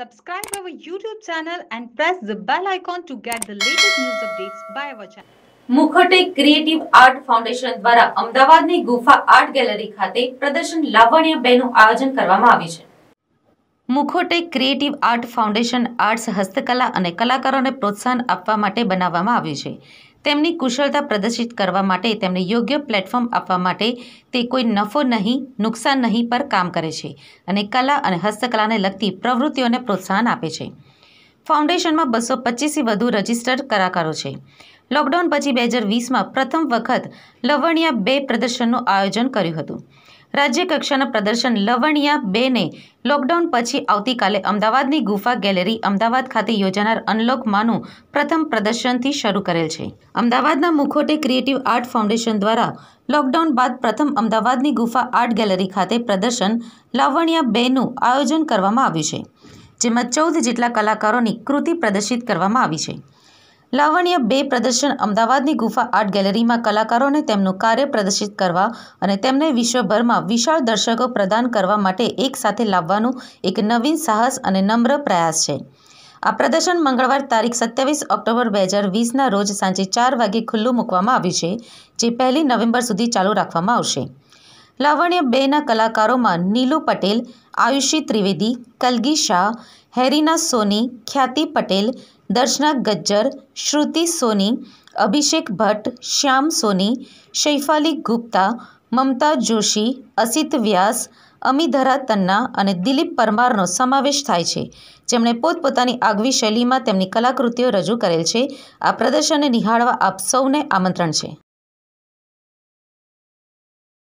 Subscribe our YouTube channel and press the bell icon to get the latest news updates by our channel. Mukhote creative art foundation દ્વારા અમદાવાદની ગુફા art gallery ખાતે પ્રદર્શન લાવણ્ય બેનું આયોજન કરવામાં આવ્યું છે Mukhote creative art foundation arts હસ્તકલા અને કલાકારોને પ્રોત્સાહન આપવા માટે બનાવવામાં આવ્યું છે તેમની કુશળતા પ્રદર્શિત કરવા માટે તેમને યોગ્ય પ્લેટફોર્મ આપવા માટે તે કોઈ નફો નહીં નુકસાન નહીં પર કામ કરે છે અને કલા અને હસ્તકલાને લગતી પ્રવૃત્તિઓને પ્રોત્સાહન આપે છે ફાઉન્ડેશનમાં બસો પચીસથી વધુ રજિસ્ટર્ડ કલાકારો છે લોકડાઉન પછી બે હજાર વીસમાં પ્રથમ વખત લવણિયા બે પ્રદર્શનનું આયોજન કર્યું હતું રાજ્યકક્ષાના પ્રદર્શન લવણિયા બેને લોકડાઉન પછી આવતીકાલે અમદાવાદની ગુફા ગેલેરી અમદાવાદ ખાતે યોજાનાર અનલોકમાંનું પ્રથમ પ્રદર્શનથી શરૂ કરેલ છે અમદાવાદના મુખોટે ક્રિએટિવ આર્ટ ફાઉન્ડેશન દ્વારા લોકડાઉન બાદ પ્રથમ અમદાવાદની ગુફા આર્ટ ગેલેરી ખાતે પ્રદર્શન લવણિયા બેનું આયોજન કરવામાં આવ્યું છે જેમાં ચૌદ જેટલા કલાકારોની કૃતિ પ્રદર્શિત કરવામાં આવી છે લાવણ્ય બે પ્રદર્શન અમદાવાદની ગુફા આર્ટ ગેલેરીમાં કલાકારોને તેમનું કાર્ય પ્રદર્શિત કરવા અને તેમને વિશ્વભરમાં વિશાળ દર્શકો પ્રદાન કરવા માટે એકસાથે લાવવાનું એક નવીન સાહસ અને નમ્ર પ્રયાસ છે આ પ્રદર્શન મંગળવાર તારીખ સત્યાવીસ ઓક્ટોબર બે હજાર વીસના રોજ સાંજે ચાર વાગે ખુલ્લું મૂકવામાં આવ્યું છે જે પહેલી નવેમ્બર સુધી ચાલુ રાખવામાં આવશે લાવણ્ય બેના કલાકારોમાં નીલુ પટેલ આયુષી ત્રિવેદી કલગી શાહ હેરીના સોની ખ્યાતિ પટેલ દર્શના ગજ્જર શ્રુતિ સોની અભિષેક ભટ્ટ શ્યામ સોની શૈફાલી ગુપ્તા મમતા જોશી અસિત વ્યાસ અમીધરા તન્ના અને દિલીપ પરમારનો સમાવેશ થાય છે જેમણે પોતપોતાની આગવી શૈલીમાં તેમની કલાકૃતિઓ રજૂ કરેલ છે આ પ્રદર્શનને નિહાળવા આપ સૌને આમંત્રણ છે